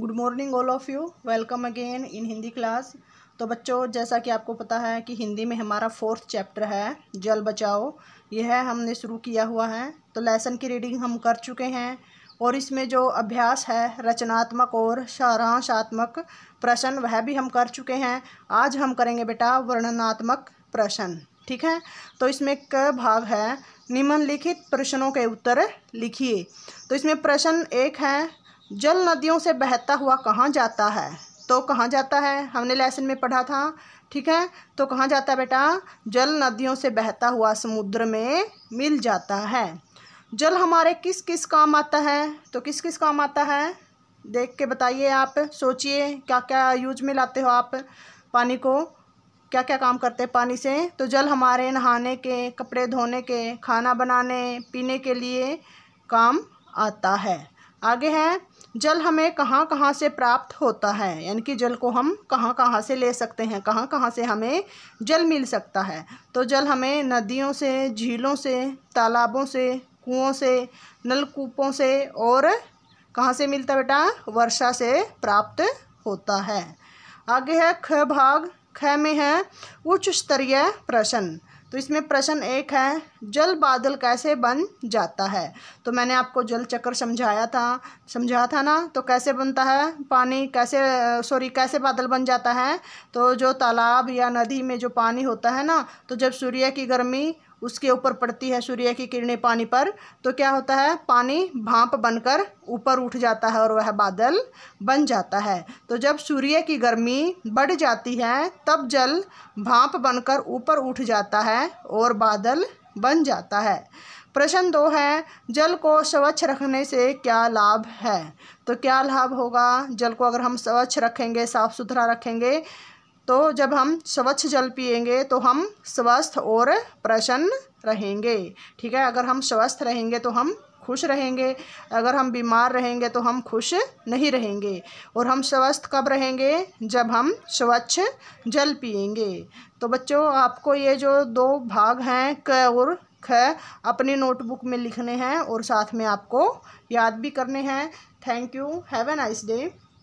good morning all of you welcome again in Hindi class तो बच्चों जैसा कि आपको पता है कि हिंदी में हमारा फोर्थ चैप्टर है जल बचाओ यह हमने शुरू किया हुआ है तो लेसन की रीडिंग हम कर चुके हैं और इसमें जो अभ्यास है रचनात्मक और सारांशात्मक प्रश्न वह भी हम कर चुके हैं आज हम करेंगे बेटा वर्णनात्मक प्रश्न ठीक है तो इसमें एक भाग है निम्नलिखित प्रश्नों के उत्तर लिखिए तो इसमें प्रश्न एक है जल नदियों से बहता हुआ कहाँ जाता है तो कहाँ जाता है हमने लेसन में पढ़ा था ठीक है तो कहाँ जाता है बेटा जल नदियों से बहता हुआ समुद्र में मिल जाता है जल हमारे किस किस काम आता है तो किस किस काम आता है देख के बताइए आप सोचिए क्या क्या यूज में लाते हो आप पानी को क्या क्या काम करते हैं पानी से तो जल हमारे नहाने के कपड़े धोने के खाना बनाने पीने के लिए काम आता है आगे है जल हमें कहाँ कहाँ से प्राप्त होता है यानी कि जल को हम कहाँ कहाँ से ले सकते हैं कहाँ कहाँ से हमें जल मिल सकता है तो जल हमें नदियों से झीलों से तालाबों से कुओं से नलकूपों से और कहाँ से मिलता बेटा वर्षा से प्राप्त होता है आगे है ख भाग ख में है उच्च स्तरीय प्रश्न तो इसमें प्रश्न एक है जल बादल कैसे बन जाता है तो मैंने आपको जल चक्र समझाया था समझाया था ना तो कैसे बनता है पानी कैसे सॉरी कैसे बादल बन जाता है तो जो तालाब या नदी में जो पानी होता है ना तो जब सूर्य की गर्मी उसके ऊपर पड़ती है सूर्य की किरणें पानी पर तो क्या होता है पानी भाप बनकर ऊपर उठ जाता है और वह बादल बन जाता है तो जब सूर्य की गर्मी बढ़ जाती है तब जल भाप बनकर ऊपर उठ जाता है और बादल बन जाता है प्रश्न दो है जल को स्वच्छ रखने से क्या लाभ है तो क्या लाभ होगा जल को अगर हम स्वच्छ रखेंगे साफ़ सुथरा रखेंगे तो जब हम स्वच्छ जल पिएंगे तो हम स्वस्थ और प्रसन्न रहेंगे ठीक है अगर हम स्वस्थ रहेंगे तो हम खुश रहेंगे अगर हम बीमार रहेंगे तो हम खुश नहीं रहेंगे और हम स्वस्थ कब रहेंगे जब हम स्वच्छ जल पिएंगे तो बच्चों आपको ये जो दो भाग हैं क और ख अपनी नोटबुक में लिखने हैं और साथ में आपको याद भी करने हैं thank you have a nice day